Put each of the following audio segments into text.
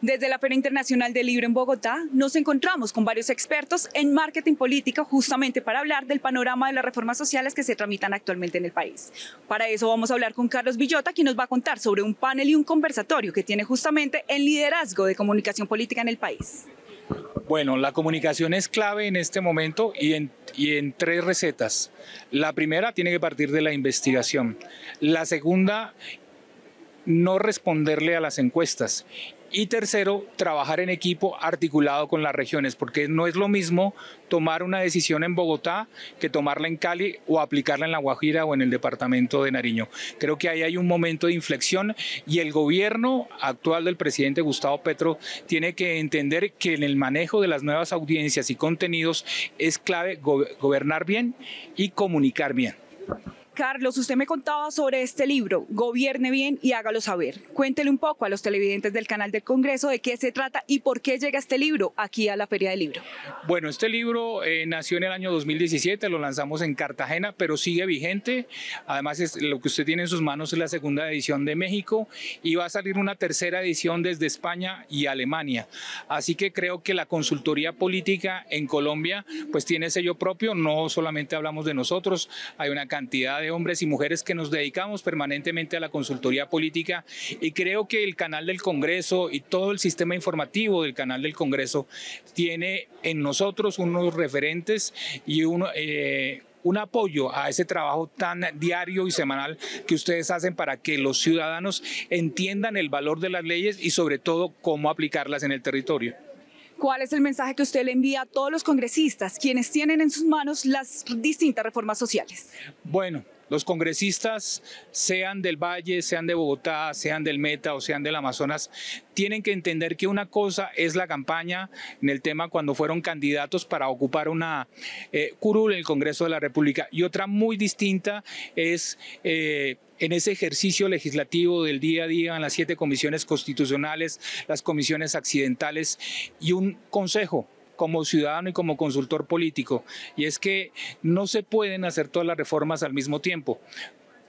Desde la Feria Internacional del Libro en Bogotá, nos encontramos con varios expertos en marketing político justamente para hablar del panorama de las reformas sociales que se tramitan actualmente en el país. Para eso vamos a hablar con Carlos Villota, quien nos va a contar sobre un panel y un conversatorio que tiene justamente el liderazgo de comunicación política en el país. Bueno, la comunicación es clave en este momento y en, y en tres recetas. La primera tiene que partir de la investigación. La segunda no responderle a las encuestas. Y tercero, trabajar en equipo articulado con las regiones, porque no es lo mismo tomar una decisión en Bogotá que tomarla en Cali o aplicarla en La Guajira o en el departamento de Nariño. Creo que ahí hay un momento de inflexión y el gobierno actual del presidente Gustavo Petro tiene que entender que en el manejo de las nuevas audiencias y contenidos es clave gobernar bien y comunicar bien. Carlos, usted me contaba sobre este libro, Gobierne bien y hágalo saber. Cuéntele un poco a los televidentes del canal del Congreso de qué se trata y por qué llega este libro aquí a la Feria del Libro. Bueno, este libro eh, nació en el año 2017, lo lanzamos en Cartagena, pero sigue vigente. Además, es, lo que usted tiene en sus manos es la segunda edición de México y va a salir una tercera edición desde España y Alemania. Así que creo que la consultoría política en Colombia pues tiene sello propio, no solamente hablamos de nosotros, hay una cantidad de hombres y mujeres que nos dedicamos permanentemente a la consultoría política y creo que el canal del Congreso y todo el sistema informativo del canal del Congreso tiene en nosotros unos referentes y eh, un apoyo a ese trabajo tan diario y semanal que ustedes hacen para que los ciudadanos entiendan el valor de las leyes y sobre todo cómo aplicarlas en el territorio. ¿Cuál es el mensaje que usted le envía a todos los congresistas, quienes tienen en sus manos las distintas reformas sociales? Bueno, los congresistas, sean del Valle, sean de Bogotá, sean del Meta o sean del Amazonas, tienen que entender que una cosa es la campaña en el tema cuando fueron candidatos para ocupar una eh, curul en el Congreso de la República y otra muy distinta es... Eh, en ese ejercicio legislativo del día a día en las siete comisiones constitucionales, las comisiones accidentales y un consejo como ciudadano y como consultor político, y es que no se pueden hacer todas las reformas al mismo tiempo.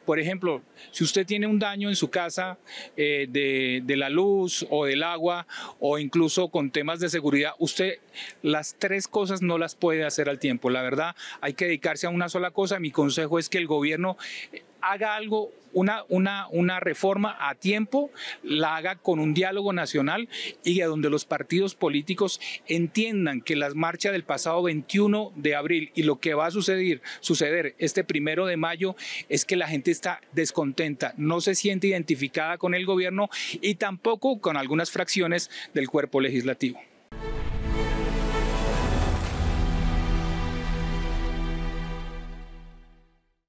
Por ejemplo, si usted tiene un daño en su casa eh, de, de, la luz o del agua o incluso con temas de seguridad, usted las tres cosas no las puede hacer al tiempo. La verdad, hay que dedicarse a una sola cosa. Mi consejo es que el gobierno haga algo, una, una, una reforma a tiempo, la haga con un diálogo nacional y a donde los partidos políticos entiendan que las marchas del pasado 21 de abril y lo que va a suceder, suceder este primero de mayo es que la gente está descontenta, no se siente identificada con el gobierno y tampoco con algunas fracciones del cuerpo legislativo.